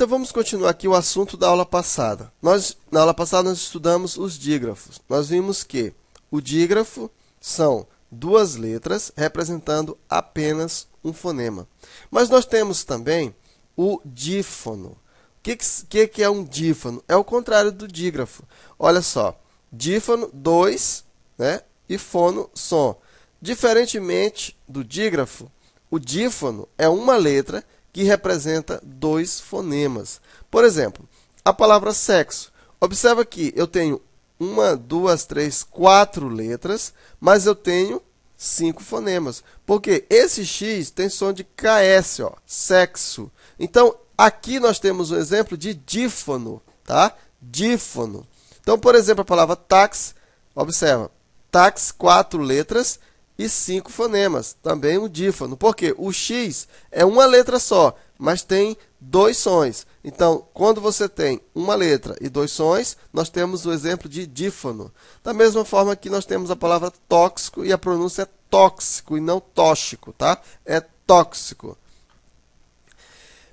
Então vamos continuar aqui o assunto da aula passada. Nós, na aula passada nós estudamos os dígrafos. Nós vimos que o dígrafo são duas letras representando apenas um fonema. Mas nós temos também o dífono. O que, que, que é um dífono? É o contrário do dígrafo. Olha só, dífono, dois, né? e fono, som. Diferentemente do dígrafo, o dífono é uma letra que representa dois fonemas. Por exemplo, a palavra sexo. Observa que eu tenho uma, duas, três, quatro letras, mas eu tenho cinco fonemas. Porque esse X tem som de KS, ó, sexo. Então, aqui nós temos um exemplo de dífono, tá? Dífono. Então, por exemplo, a palavra táxi, observa, táxi, quatro letras, e cinco fonemas, também um dífono. Porque o X é uma letra só, mas tem dois sons. Então, quando você tem uma letra e dois sons, nós temos o exemplo de dífono. Da mesma forma que nós temos a palavra tóxico e a pronúncia é tóxico e não tóxico, tá? É tóxico.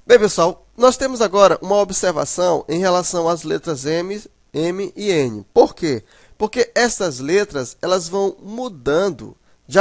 Bem, pessoal, nós temos agora uma observação em relação às letras M, M e N. Por quê? Porque essas letras, elas vão mudando de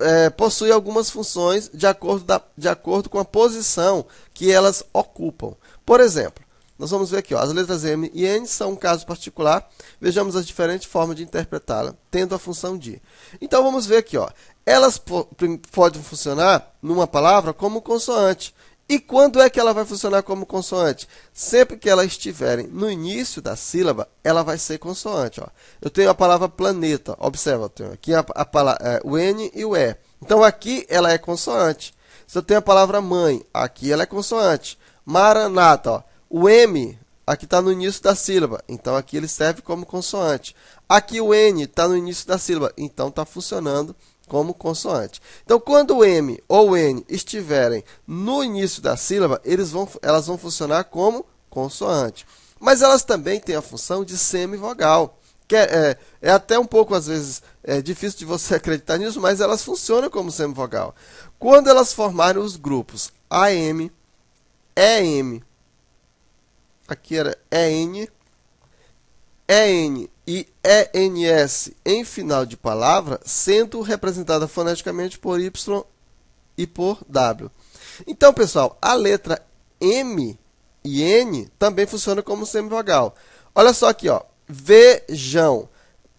é, possui algumas funções de acordo, da, de acordo com a posição que elas ocupam. Por exemplo, nós vamos ver aqui, ó, as letras M e N são um caso particular. Vejamos as diferentes formas de interpretá-la, tendo a função de. Então vamos ver aqui, ó, elas po podem funcionar numa palavra como consoante e quando é que ela vai funcionar como consoante? Sempre que elas estiverem no início da sílaba, ela vai ser consoante. Ó. Eu tenho a palavra planeta, observa, eu tenho aqui a, a, é, o N e o E. Então aqui ela é consoante. Se eu tenho a palavra mãe, aqui ela é consoante. Maranata, ó. o M aqui está no início da sílaba, então aqui ele serve como consoante. Aqui o N está no início da sílaba, então está funcionando como consoante. Então, quando o M ou o N estiverem no início da sílaba, eles vão, elas vão funcionar como consoante. Mas elas também têm a função de semivogal. Que é, é, é até um pouco, às vezes, é difícil de você acreditar nisso, mas elas funcionam como semivogal. Quando elas formarem os grupos AM, EM, aqui era EN, EN e ENS em final de palavra, sendo representada foneticamente por Y e por W. Então, pessoal, a letra M e N também funciona como semivogal. Olha só aqui, ó. Vejam.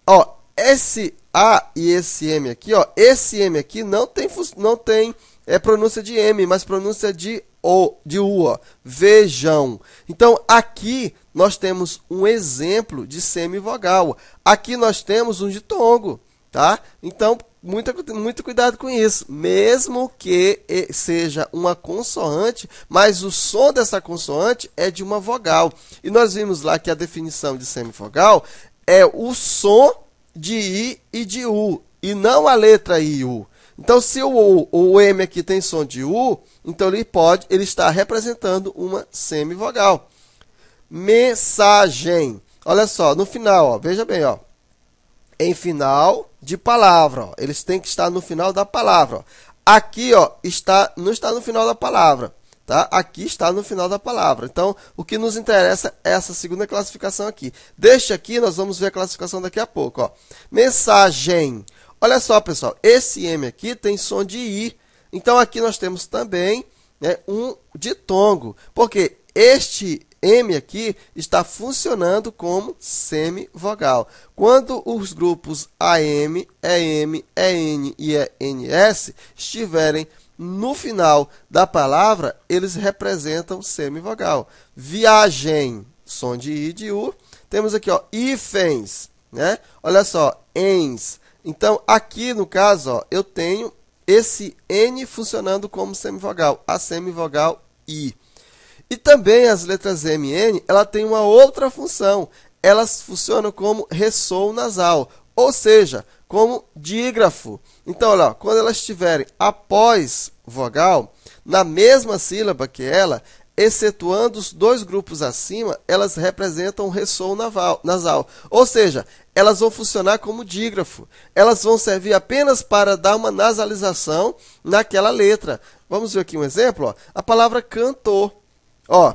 Ó, esse A e esse M aqui, ó. Esse M aqui não tem, não tem é pronúncia de M, mas pronúncia de O, de U, ó. Vejam. Então, aqui nós temos um exemplo de semivogal. Aqui nós temos um ditongo, tá? Então, muito, muito cuidado com isso. Mesmo que seja uma consoante, mas o som dessa consoante é de uma vogal. E nós vimos lá que a definição de semivogal é o som de I e de U, e não a letra I e U. Então, se o, o, o M aqui tem som de U, então ele pode, ele está representando uma semivogal mensagem. Olha só, no final, ó, veja bem, ó. Em final de palavra, ó, eles têm que estar no final da palavra. Ó. Aqui, ó, está, não está no final da palavra, tá? Aqui está no final da palavra. Então, o que nos interessa é essa segunda classificação aqui. deixa aqui, nós vamos ver a classificação daqui a pouco, ó. Mensagem. Olha só, pessoal, esse M aqui tem som de I. Então, aqui nós temos também né, um ditongo, porque este M aqui está funcionando como semivogal. Quando os grupos AM, EM, EN e ENS estiverem no final da palavra, eles representam semivogal. Viagem, som de I de U. Temos aqui, ó, ifens, né? Olha só, ens. Então, aqui no caso, ó, eu tenho esse N funcionando como semivogal, a semivogal I. E também as letras M e N, ela tem uma outra função. Elas funcionam como ressoo nasal, ou seja, como dígrafo. Então, olha, quando elas estiverem após vogal, na mesma sílaba que ela, excetuando os dois grupos acima, elas representam ressoo nasal. Ou seja, elas vão funcionar como dígrafo. Elas vão servir apenas para dar uma nasalização naquela letra. Vamos ver aqui um exemplo? Ó. A palavra cantor. Ó,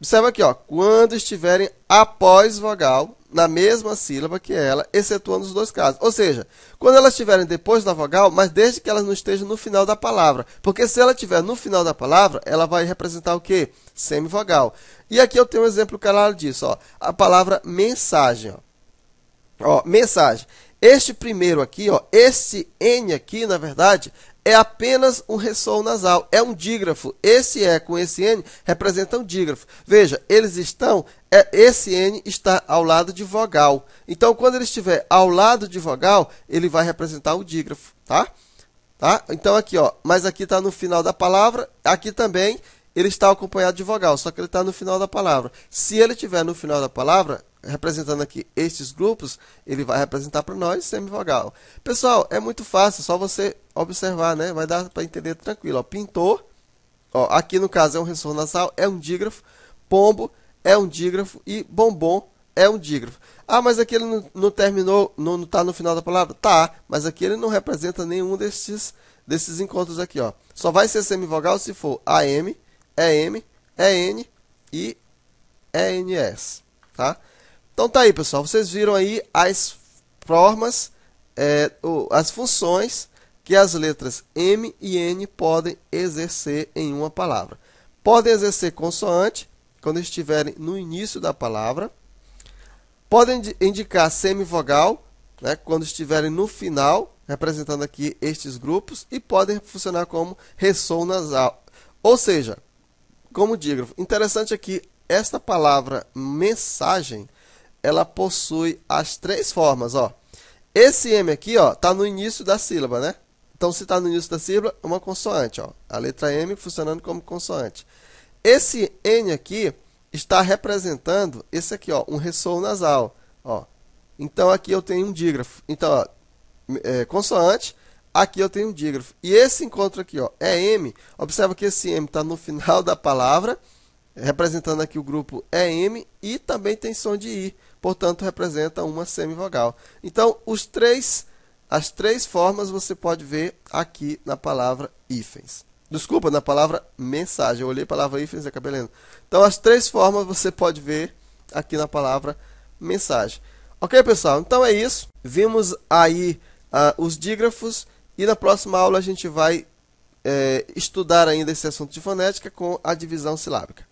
observa aqui, ó, quando estiverem após vogal, na mesma sílaba que ela, excetuando os dois casos. Ou seja, quando elas estiverem depois da vogal, mas desde que elas não estejam no final da palavra. Porque se ela estiver no final da palavra, ela vai representar o quê? Semivogal. E aqui eu tenho um exemplo claro disso. Ó. A palavra mensagem. Ó. ó. mensagem. Este primeiro aqui, ó, este N aqui, na verdade, é apenas um ressol nasal, é um dígrafo. Esse E com esse N representa um dígrafo. Veja, eles estão, é, esse N está ao lado de vogal. Então, quando ele estiver ao lado de vogal, ele vai representar o dígrafo, tá? Tá? Então, aqui, ó, mas aqui está no final da palavra, aqui também, ele está acompanhado de vogal, só que ele está no final da palavra. Se ele estiver no final da palavra, representando aqui estes grupos, ele vai representar para nós semivogal. Pessoal, é muito fácil, só você observar, né? Vai dar para entender tranquilo. Ó, pintor, ó, aqui no caso é um ressonância nasal, é um dígrafo. Pombo é um dígrafo e bombom é um dígrafo. Ah, mas aqui ele não, não terminou, não está no final da palavra? Tá, mas aqui ele não representa nenhum desses, desses encontros aqui. Ó. Só vai ser semivogal se for AM, EM, EN e ENS, tá? Então tá aí, pessoal. Vocês viram aí as formas, é, as funções que as letras M e N podem exercer em uma palavra. Podem exercer consoante, quando estiverem no início da palavra. Podem indicar semivogal, né, quando estiverem no final, representando aqui estes grupos. E podem funcionar como ressonasal. Ou seja, como dígrafo. Interessante aqui, é esta palavra mensagem, ela possui as três formas, ó. Esse M aqui, ó, tá no início da sílaba, né? Então, se está no início da sílaba, uma consoante, ó. A letra M funcionando como consoante. Esse N aqui está representando esse aqui, ó, um ressoo nasal, ó. Então, aqui eu tenho um dígrafo. Então, ó, é, consoante, Aqui eu tenho um dígrafo. E esse encontro aqui ó, é M. Observa que esse M está no final da palavra, representando aqui o grupo EM, é e também tem som de I, portanto representa uma semivogal. Então, os três, as três formas você pode ver aqui na palavra hífens. Desculpa, na palavra mensagem. Eu olhei a palavra hífens e acabei lendo. Então, as três formas você pode ver aqui na palavra mensagem. Ok, pessoal? Então é isso. Vimos aí ah, os dígrafos e na próxima aula a gente vai é, estudar ainda esse assunto de fonética com a divisão silábica.